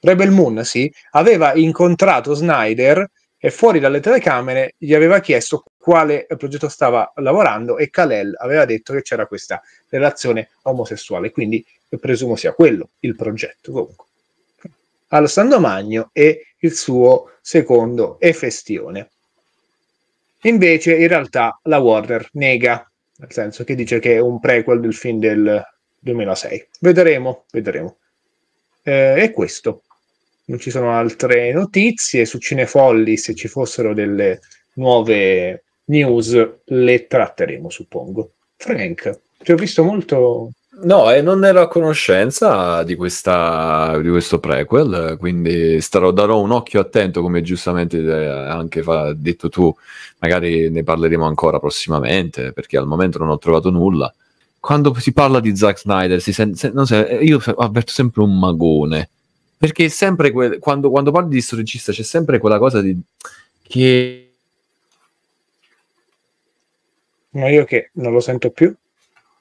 Rebel Moon, sì, aveva incontrato Snyder e fuori dalle telecamere gli aveva chiesto quale progetto stava lavorando e Kalel aveva detto che c'era questa relazione omosessuale, quindi presumo sia quello il progetto comunque. Alessandro Magno e il suo secondo Efestione. Invece in realtà la Warner nega, nel senso che dice che è un prequel del film del 2006. Vedremo, vedremo. Eh, è questo. Non ci sono altre notizie su Cinefolli, se ci fossero delle nuove news le tratteremo, suppongo. Frank, ti ho visto molto... No, e non ero a conoscenza di, questa, di questo prequel, quindi starò, darò un occhio attento, come giustamente eh, anche fa, detto tu, magari ne parleremo ancora prossimamente, perché al momento non ho trovato nulla. Quando si parla di Zack Snyder, sen- sen- se- eh, io avverto sempre un magone, perché sempre que- quando, quando parli di storicista c'è sempre quella cosa di... che ma io che non lo sento più.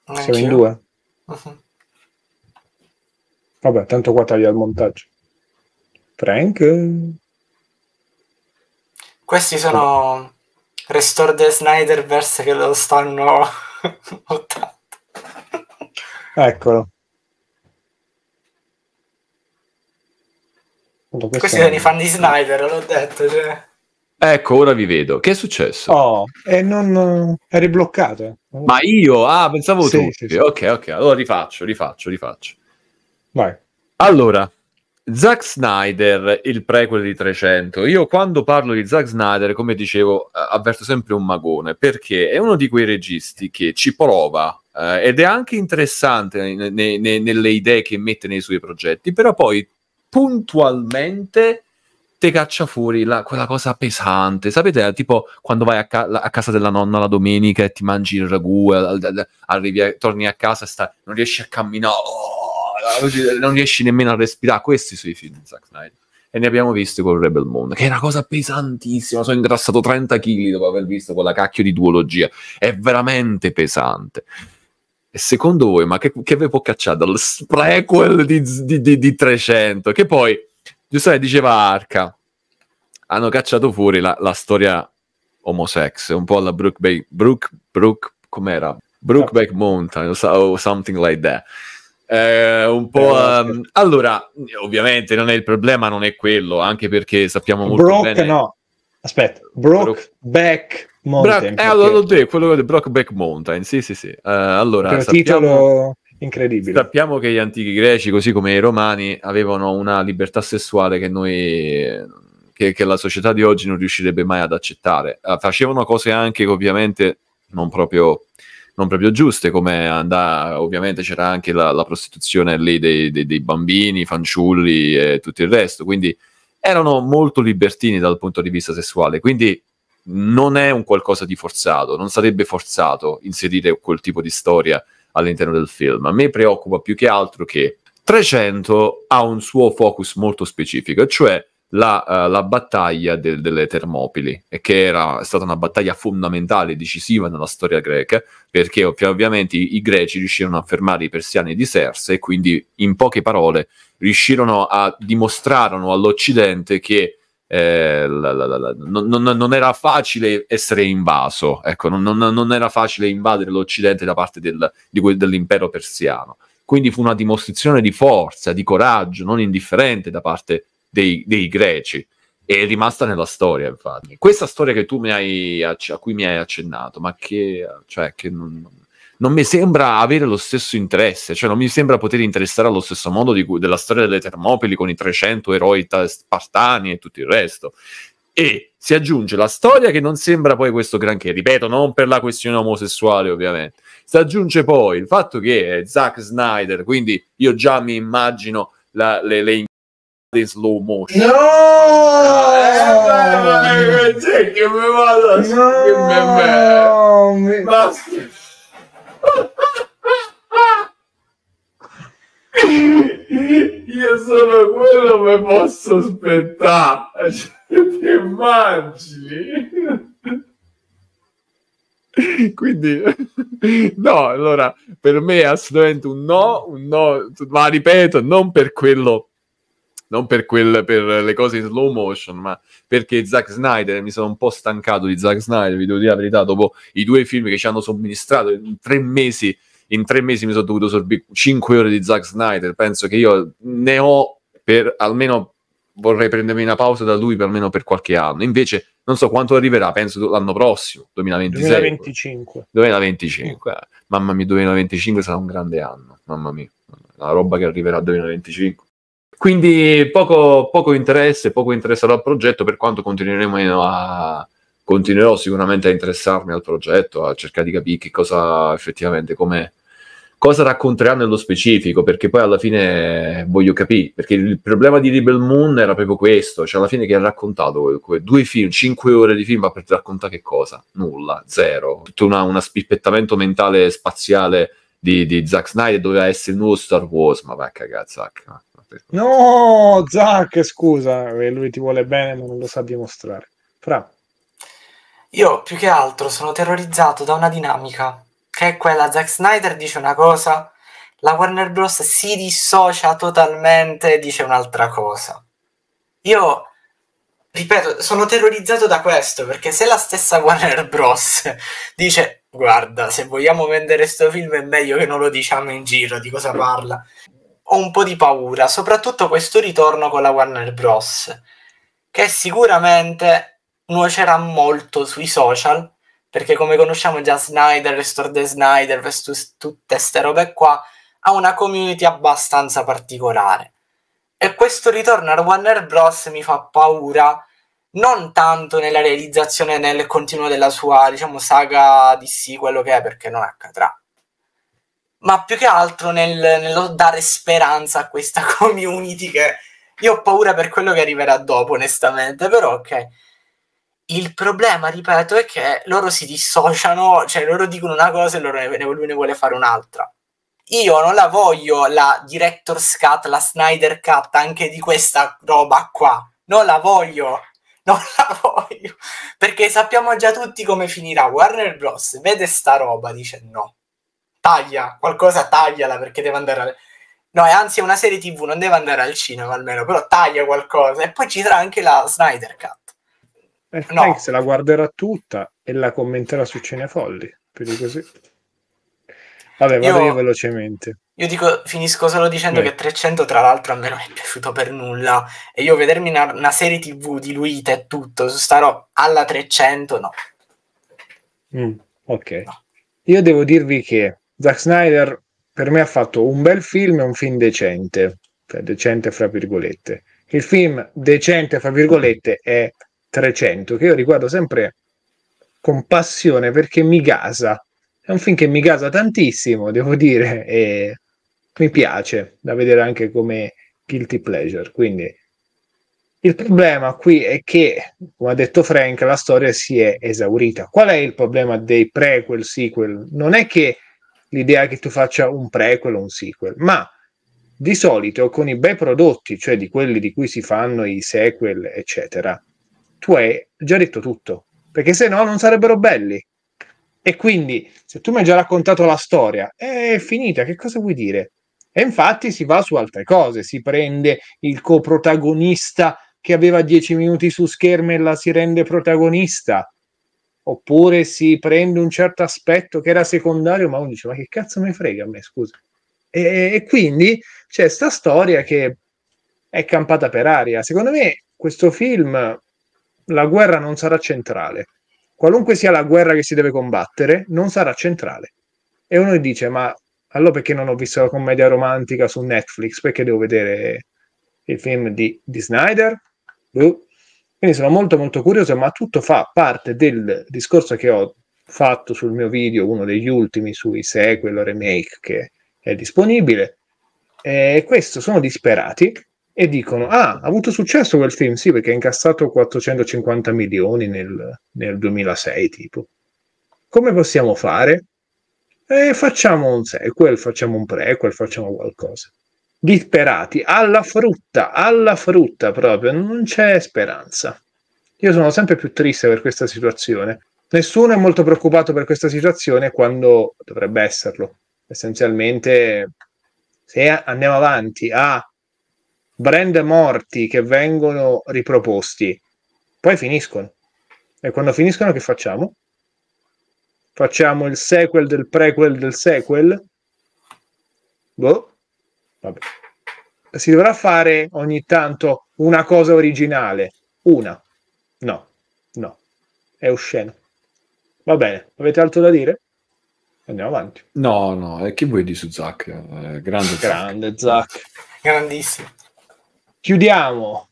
Anch'io. Siamo in due. Uh-huh. Vabbè, tanto qua taglia il montaggio. Frank. Questi sono Restore the Snyderverse che lo stanno montando. Eccolo. Questi sono i fan di Snyder, l'ho detto. Cioè. Ecco, ora vi vedo. Che è successo? Oh, eh, è, non eri bloccato. Ma io? Ah, pensavo sì, tutti. Sì, sì. Ok, ok, allora rifaccio, rifaccio, rifaccio. Vai. Allora, Zack Snyder, il prequel di 300. Io quando parlo di Zack Snyder, come dicevo, eh, avverto sempre un magone, perché è uno di quei registi che ci prova eh, ed è anche interessante ne, ne, nelle idee che mette nei suoi progetti, però poi puntualmente te caccia fuori la, quella cosa pesante. Sapete, tipo quando vai a, ca- a, casa della nonna la domenica e ti mangi il ragù, arrivi a, torni a casa e sta, non riesci a camminare, oh, non riesci nemmeno a respirare. Questi sono i film di Zack Snyder. E ne abbiamo visti con Rebel Moon, che è una cosa pesantissima. Sono ingrassato 30 kg dopo aver visto quella cacchio di duologia. È veramente pesante. E secondo voi, ma che, che ve può cacciare dal prequel di, di, di, di 300? Che poi giustamente diceva Arca, hanno cacciato fuori la, la storia homosex, un po' alla Brook Bay, Brook, Brook, com'era? Brookback Mountain o something like that. Eh, un po' um, allora, ovviamente non è il problema, non è quello, anche perché sappiamo molto Broke, bene. no, aspetta, Brookback Brook... Mountain. Bra- eh, allora, quello di Brookback Mountain, sì, sì, sì. Eh, allora, sappiamo... titolo incredibile. Sappiamo che gli antichi greci, così come i romani, avevano una libertà sessuale che noi che, che la società di oggi non riuscirebbe mai ad accettare. Eh, facevano cose anche ovviamente non proprio non proprio giuste, come andare, ovviamente c'era anche la, la prostituzione lì dei, dei, dei, bambini, fanciulli e tutto il resto, quindi erano molto libertini dal punto di vista sessuale, quindi non è un qualcosa di forzato, non sarebbe forzato inserire quel tipo di storia all'interno del film. A me preoccupa più che altro che 300 ha un suo focus molto specifico, cioè la, uh, la battaglia del, delle Termopili, che era stata una battaglia fondamentale, decisiva nella storia greca, perché ovviamente i, i greci riuscirono a fermare i persiani di Serse e quindi, in poche parole, riuscirono a dimostrare all'Occidente che eh, la, la, la, non, non, era facile essere invaso, ecco, non, non, era facile invadere l'Occidente da parte del, que- dell'impero persiano. Quindi fu una dimostrazione di forza, di coraggio, non indifferente da parte dei, dei greci. è rimasta nella storia, infatti. Questa storia che tu mi hai, a cui mi hai accennato, ma che, cioè, che non, non mi sembra avere lo stesso interesse, cioè non mi sembra poter interessare allo stesso modo cui, della storia delle Termopili con i 300 eroi spartani e tutto il resto. E si aggiunge la storia che non sembra poi questo granché, ripeto, non per la questione omosessuale ovviamente. Si aggiunge poi il fatto che è Zack Snyder, quindi io già mi immagino la, le, le in slow motion. No! no! Eh, che mi vado no! che me, me. Basta. Io sono quello che posso aspettare. Cioè, ti immagini? Quindi, no, allora, per me è assolutamente un no, un no, ma ripeto, non per quello non per, quel, per, le cose in slow motion, ma perché Zack Snyder, mi sono un po' stancato di Zack Snyder, vi devo dire la verità, dopo i due film che ci hanno somministrato in tre mesi, in tre mesi mi sono dovuto sorbire 5 ore di Zack Snyder, penso che io ne ho per almeno, vorrei prendermi una pausa da lui per almeno per qualche anno, invece non so quanto arriverà, penso l'anno prossimo, 2026. 2025. 2025, mamma mia, 2025 sarà un grande anno, mamma mia, la roba che arriverà a 2025 quindi poco, poco interesse, poco interesse al progetto, per quanto continueremo a, continuerò sicuramente a interessarmi al progetto, a cercare di capire che cosa effettivamente, come, cosa racconterà nello specifico, perché poi alla fine voglio capire, perché il problema di Rebel Moon era proprio questo, cioè alla fine che ha raccontato due film, cinque ore di film, ma per raccontare che cosa? Nulla, zero, tutto un spispettamento mentale spaziale di, di Zack Snyder, doveva essere il nuovo Star Wars, ma vai a cagare Zack, ah parte. No, Zach, scusa, eh, lui ti vuole bene ma non lo sa dimostrare. Fra. Io più che altro sono terrorizzato da una dinamica, che è quella Zack Snyder dice una cosa, la Warner Bros. si dissocia totalmente e dice un'altra cosa. Io, ripeto, sono terrorizzato da questo, perché se la stessa Warner Bros. dice guarda, se vogliamo vendere questo film è meglio che non lo diciamo in giro di cosa parla ho un po' di paura, soprattutto questo ritorno con la Warner Bros., che sicuramente nuocerà molto sui social, perché come conosciamo già Snyder, Restore the Snyder, tutte queste robe qua, ha una community abbastanza particolare. E questo ritorno a Warner Bros. mi fa paura, non tanto nella realizzazione nel continuo della sua, diciamo, saga DC, quello che è, perché non accadrà ma più che altro nel, nello dare speranza a questa community che io ho paura per quello che arriverà dopo, onestamente, però ok. Il problema, ripeto, è che loro si dissociano, cioè loro dicono una cosa e loro ne, lui ne vuole fare un'altra. Io non la voglio la Director's Cut, la Snyder Cut, anche di questa roba qua. Non la voglio, non la voglio. Perché sappiamo già tutti come finirà. Warner Bros. vede sta roba, dice no taglia, qualcosa tagliala perché deve andare al... No, anzi è una serie tv, non deve andare al cinema almeno, però taglia qualcosa. E poi ci sarà anche la Snyder Cut. E eh, no. se la guarderà tutta e la commenterà su Cinefolli, più di così. Vabbè, vado io, io velocemente. Io dico, finisco solo dicendo Beh. che 300 tra l'altro a me non è piaciuto per nulla e io vedermi una, una serie tv diluita e tutto, starò alla 300 no. Mm, ok. No. Io devo dirvi che Zack Snyder per me ha fatto un bel film e un film decente, cioè decente fra virgolette. Il film decente fra virgolette è 300, che io riguardo sempre con passione perché mi gasa. È un film che mi gasa tantissimo, devo dire, e mi piace da vedere anche come guilty pleasure. Quindi il problema qui è che, come ha detto Frank, la storia si è esaurita. Qual è il problema dei prequel, sequel? Non è che l'idea che tu faccia un prequel o un sequel, ma di solito con i bei prodotti, cioè di quelli di cui si fanno i sequel, eccetera, tu hai già detto tutto, perché se no non sarebbero belli. E quindi, se tu mi hai già raccontato la storia, è finita, che cosa vuoi dire? E infatti si va su altre cose, si prende il coprotagonista che aveva 10 minuti su schermo e la si rende protagonista, oppure si prende un certo aspetto che era secondario, ma uno dice: Ma che cazzo mi frega a me, scusa. E, e quindi c'è questa storia che è campata per aria. Secondo me, questo film, la guerra non sarà centrale. Qualunque sia la guerra che si deve combattere, non sarà centrale. E uno dice: Ma allora perché non ho visto la commedia romantica su Netflix? Perché devo vedere il film di, di Snyder? Boh, quindi sono molto molto curioso, ma tutto fa parte del discorso che ho fatto sul mio video, uno degli ultimi sui sequel o remake che è disponibile. E questo sono disperati e dicono: Ah, ha avuto successo quel film? Sì, perché ha incassato 450 milioni nel, nel 2006. Tipo, come possiamo fare? Eh, facciamo un sequel, facciamo un prequel, facciamo qualcosa disperati, alla frutta, alla frutta proprio, non c'è speranza. Io sono sempre più triste per questa situazione. Nessuno è molto preoccupato per questa situazione quando dovrebbe esserlo. Essenzialmente, se andiamo avanti a brand morti che vengono riproposti, poi finiscono. E quando finiscono che facciamo? Facciamo il sequel del prequel del sequel? Boh Vabbè. Si dovrà fare ogni tanto una cosa originale, una. No, no, è osceno. Va bene, avete altro da dire? Andiamo avanti. No, no, e che vuoi di su Zach? Eh, grande Zac. Grande Zach. Grandissimo. Chiudiamo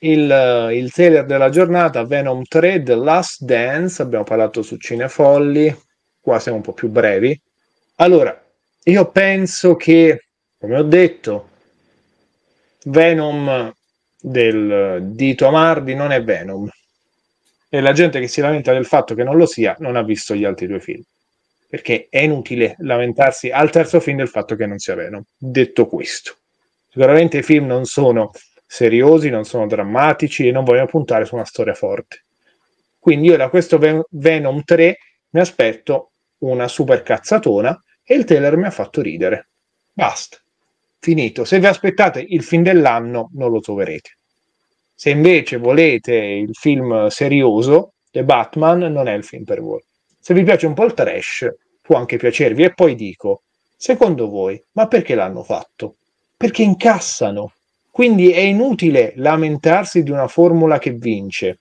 il, eh, il, trailer della giornata, Venom 3, The Last Dance, abbiamo parlato su Cinefolli, qua siamo un po' più brevi. Allora, io penso che come ho detto, Venom del dito Amardi non è Venom. E la gente che si lamenta del fatto che non lo sia non ha visto gli altri due film. Perché è inutile lamentarsi al terzo film del fatto che non sia Venom. Detto questo, sicuramente i film non sono seriosi, non sono drammatici e non vogliono puntare su una storia forte. Quindi io da questo Ven- Venom 3 mi aspetto una super cazzatona e il trailer mi ha fatto ridere. Basta finito. Se vi aspettate il film dell'anno non lo troverete. Se invece volete il film serioso, The Batman non è il film per voi. Se vi piace un po' il trash, può anche piacervi. E poi dico, secondo voi, ma perché l'hanno fatto? Perché incassano. Quindi è inutile lamentarsi di una formula che vince.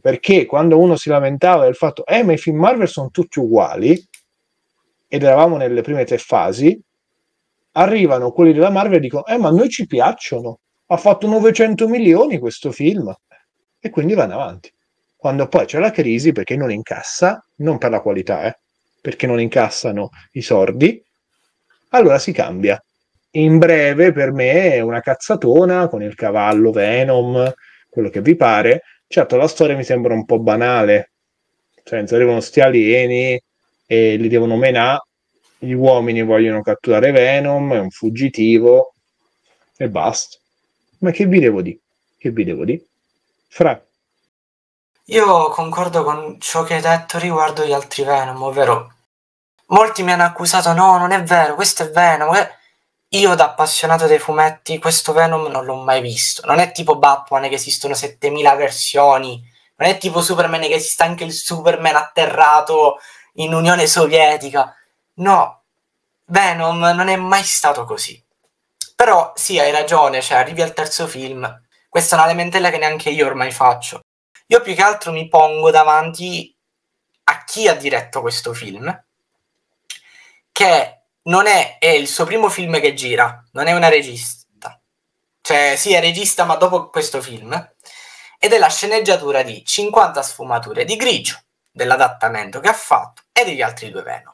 Perché quando uno si lamentava del fatto, eh, ma i film Marvel sono tutti uguali, ed eravamo nelle prime tre fasi, arrivano quelli della Marvel e dicono, eh ma noi ci piacciono, ha fatto 900 milioni questo film e quindi vanno avanti. Quando poi c'è la crisi perché non incassa, non per la qualità, eh, perché non incassano i sordi, allora si cambia. In breve per me è una cazzatona con il cavallo Venom, quello che vi pare. Certo, la storia mi sembra un po' banale, cioè arrivano sti alieni e li devono menare gli uomini vogliono catturare Venom, è un fuggitivo e basta. Ma che vi devo dire? Che vi devo dire? Fra. Io concordo con ciò che hai detto riguardo gli altri Venom, ovvero molti mi hanno accusato no, non è vero, questo è Venom. Io da appassionato dei fumetti questo Venom non l'ho mai visto. Non è tipo Batman che esistono 7000 versioni, non è tipo Superman che esiste anche il Superman atterrato in Unione Sovietica No, Venom non è mai stato così. Però sì, hai ragione, cioè arrivi al terzo film, questa è una lamentela che neanche io ormai faccio. Io più che altro mi pongo davanti a chi ha diretto questo film, che non è, è il suo primo film che gira, non è una regista. Cioè, sì, è regista, ma dopo questo film. Ed è la sceneggiatura di 50 sfumature di grigio, dell'adattamento che ha fatto, e degli altri due Venom.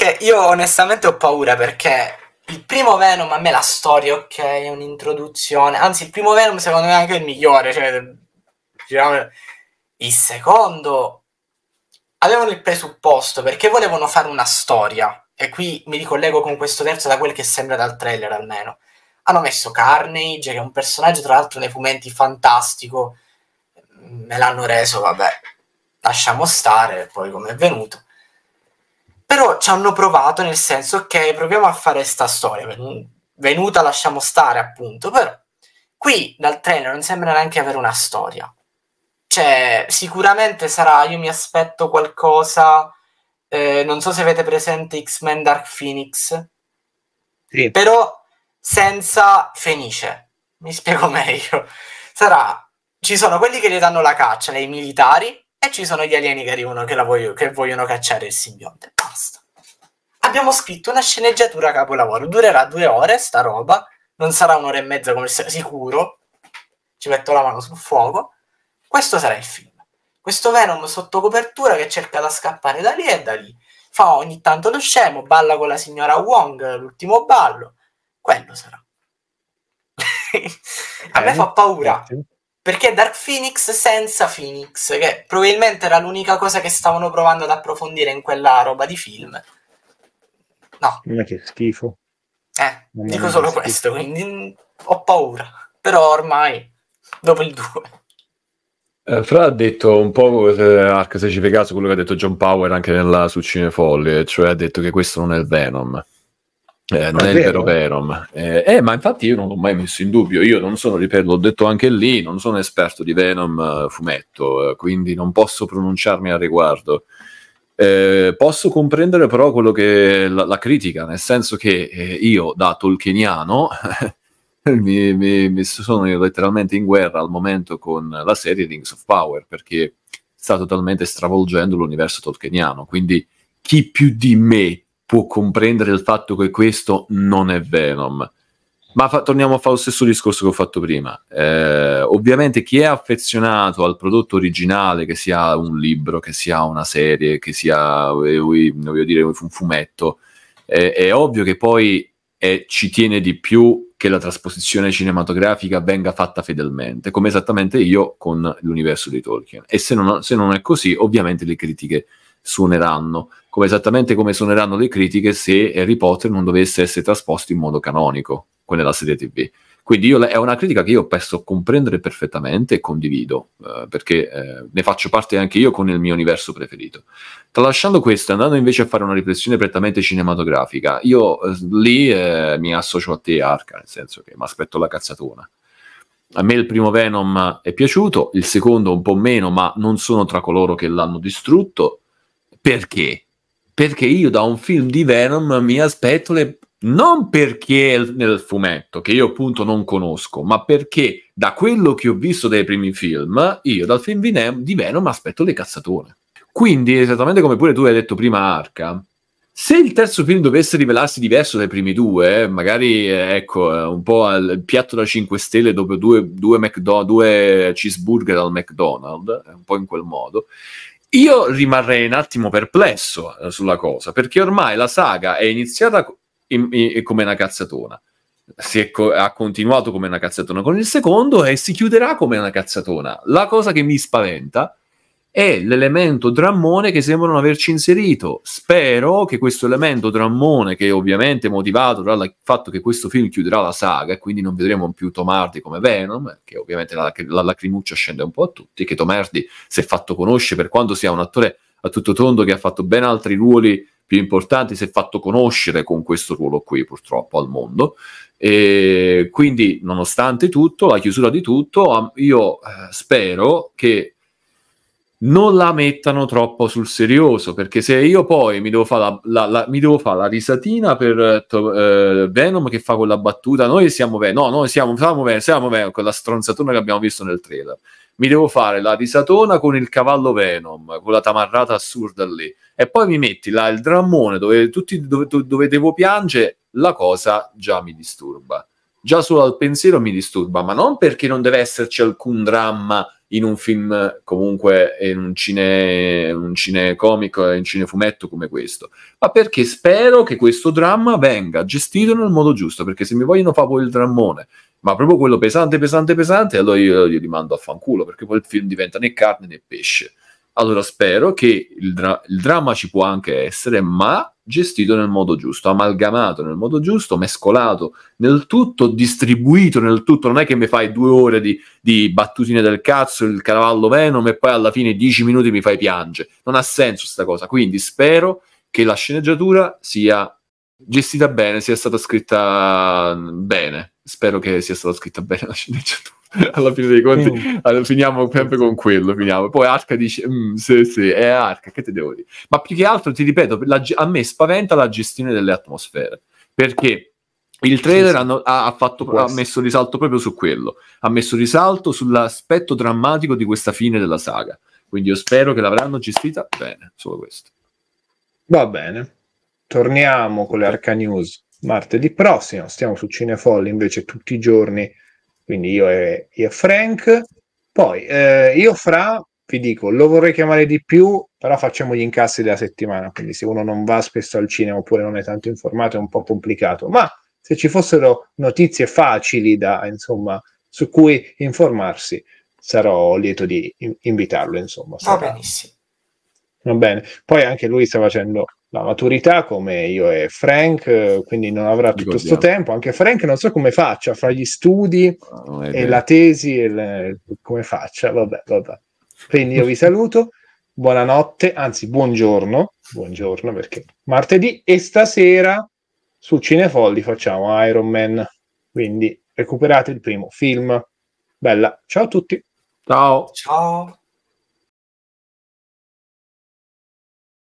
Che io onestamente ho paura perché il primo Venom a me la storia, ok, è un'introduzione. Anzi, il primo Venom secondo me è anche il migliore. Cioè, diciamo, il secondo avevano il presupposto perché volevano fare una storia. E qui mi ricollego con questo terzo da quel che sembra dal trailer almeno. Hanno messo Carnage, che è un personaggio tra l'altro nei fumetti fantastico. Me l'hanno reso, vabbè, lasciamo stare, poi come è venuto ci hanno provato nel senso, ok, proviamo a fare sta storia. Venuta lasciamo stare, appunto, però qui dal trailer non sembra neanche avere una storia. Cioè, sicuramente sarà, io mi aspetto qualcosa, eh, non so se avete presente X-Men Dark Phoenix, sì. però senza Fenice, mi spiego meglio. Sarà, ci sono quelli che gli danno la caccia, i militari, e ci sono gli alieni che arrivano che, voglio, che vogliono cacciare il simbionte. Basta abbiamo scritto una sceneggiatura capolavoro. Durerà due ore sta roba, non sarà un'ora e mezza come sicuro. Ci metto la mano sul fuoco. Questo sarà il film. Questo Venom sotto copertura che cerca di scappare da lì e da lì. Fa ogni tanto lo scemo, balla con la signora Wong, l'ultimo ballo. Quello sarà. A me fa paura. Perché Dark Phoenix senza Phoenix, che probabilmente era l'unica cosa che stavano provando ad approfondire in quella roba di film No. Ma che schifo. Eh, non dico solo schifo. questo, quindi ho paura. Però ormai, dopo il 2. Eh, Fra ha detto un po' eh, Arc 6 ci caso quello che ha detto John Power anche nella, su Cinefolle, cioè ha detto che questo non è il Venom. Eh, non ah, è, è, il vero Venom. Eh, eh, ma infatti io non l'ho mai messo in dubbio. Io non sono, ripeto, l'ho detto anche lì, non sono esperto di Venom eh, fumetto, eh, quindi non posso pronunciarmi al riguardo. Eh, posso comprendere però quello che la, la critica, nel senso che eh, io da tolkieniano mi, mi, mi, sono letteralmente in guerra al momento con la serie Rings of Power perché sta totalmente stravolgendo l'universo tolkieniano, quindi chi più di me può comprendere il fatto che questo non è Venom? Ma fa- torniamo a fare lo stesso discorso che ho fatto prima. Eh, ovviamente chi è affezionato al prodotto originale, che sia un libro, che sia una serie, che sia eh, voglio dire, un fumetto, eh, è ovvio che poi è, eh, ci tiene di più che la trasposizione cinematografica venga fatta fedelmente, come esattamente io con l'universo di Tolkien. E se non, se non è così, ovviamente le critiche suoneranno, come esattamente come suoneranno le critiche se Harry Potter non dovesse essere trasposto in modo canonico, con la serie TV. Quindi io, è una critica che io posso comprendere perfettamente e condivido, eh, perché eh, ne faccio parte anche io con il mio universo preferito. Tralasciando questo, andando invece a fare una riflessione prettamente cinematografica, io eh, lì eh, mi associo a te, Arca, nel senso che mi aspetto la cazzatona. A me il primo Venom è piaciuto, il secondo un po' meno, ma non sono tra coloro che l'hanno distrutto. Perché? Perché io da un film di Venom mi aspetto le... Non perché nel fumetto, che io appunto non conosco, ma perché da quello che ho visto dai primi film, io dal film di, Venom aspetto le cazzature. Quindi, esattamente come pure tu hai detto prima, Arca, se il terzo film dovesse rivelarsi diverso dai primi due, magari eh, ecco eh, un po' al piatto da 5 stelle dopo due, due, McDo- due cheeseburger al McDonald's, eh, un po' in quel modo, io rimarrei un attimo perplesso eh, sulla cosa, perché ormai la saga è iniziata in, in, in, come una cazzatona, co- ha continuato come una cazzatona con il secondo e si chiuderà come una cazzatona. La cosa che mi spaventa è l'elemento drammone che sembrano averci inserito. Spero che questo elemento drammone, che è ovviamente è motivato dal fatto che questo film chiuderà la saga e quindi non vedremo più Tom Hardy come Venom, che ovviamente la, la lacrimuccia scende un po' a tutti, che Tom Hardy si è fatto conoscere per quanto sia un attore a tutto tondo che ha fatto ben altri ruoli più importanti, si è fatto conoscere con questo ruolo qui purtroppo al mondo. E quindi, nonostante tutto, la chiusura di tutto, io eh, spero che non la mettano troppo sul serioso, perché se io poi mi devo fare la, la, la, fa la, risatina per uh, Venom che fa quella battuta, noi siamo Venom, no, noi siamo, siamo Venom, siamo Venom, quella stronzatona che abbiamo visto nel trailer. Mi devo fare la risatona con il cavallo Venom, con la tamarrata assurda lì, e poi mi metti là il drammone dove, tutti, dove, dove devo piangere, la cosa già mi disturba. Già solo al pensiero mi disturba, ma non perché non deve esserci alcun dramma in un film comunque, in un cine, un cine comico, in un cinefumetto come questo, ma perché spero che questo dramma venga gestito nel modo giusto, perché se mi vogliono fare poi il drammone, ma proprio quello pesante, pesante, pesante, allora io, gli li mando a fanculo, perché poi il film diventa né carne né pesce. Allora spero che il, dra- il dramma ci può anche essere, ma gestito nel modo giusto, amalgamato nel modo giusto, mescolato nel tutto, distribuito nel tutto. Non è che mi fai due ore di, di battutine del cazzo, il cavallo Venom e poi alla fine dieci minuti mi fai piangere. Non ha senso questa cosa. Quindi spero che la sceneggiatura sia gestita bene, sia stata scritta bene. Spero che sia stata scritta bene la sceneggiatura. alla fine dei conti sì. allora, ah, finiamo sempre con quello finiamo. poi Arca dice mm, sì sì è Arca che te devo dire ma più che altro ti ripeto la, a me spaventa la gestione delle atmosfere perché il trailer sì, sì. Hanno, ha, fatto, ha, messo risalto proprio su quello ha messo risalto sull'aspetto drammatico di questa fine della saga quindi io spero che l'avranno gestita bene solo questo va bene torniamo con le Arca News martedì prossimo stiamo su Cinefolli invece tutti i giorni quindi io e, io e Frank. Poi eh, io fra, vi dico, lo vorrei chiamare di più, però facciamo gli incassi della settimana, quindi se uno non va spesso al cinema oppure non è tanto informato è un po' complicato, ma se ci fossero notizie facili da, insomma, su cui informarsi, sarò lieto di invitarlo, insomma. Sarà... Va benissimo. Va bene. Poi anche lui sta facendo la maturità come io e Frank, eh, quindi non avrà tutto questo tempo. Anche Frank non so come faccia fra gli studi ah, no, e la tesi, e le... come faccia, vabbè, vabbè. Quindi io vi saluto, buonanotte, anzi buongiorno, buongiorno perché martedì e stasera su Cinefolli facciamo Iron Man, quindi recuperate il primo film. Bella, ciao a tutti. Ciao. Ciao.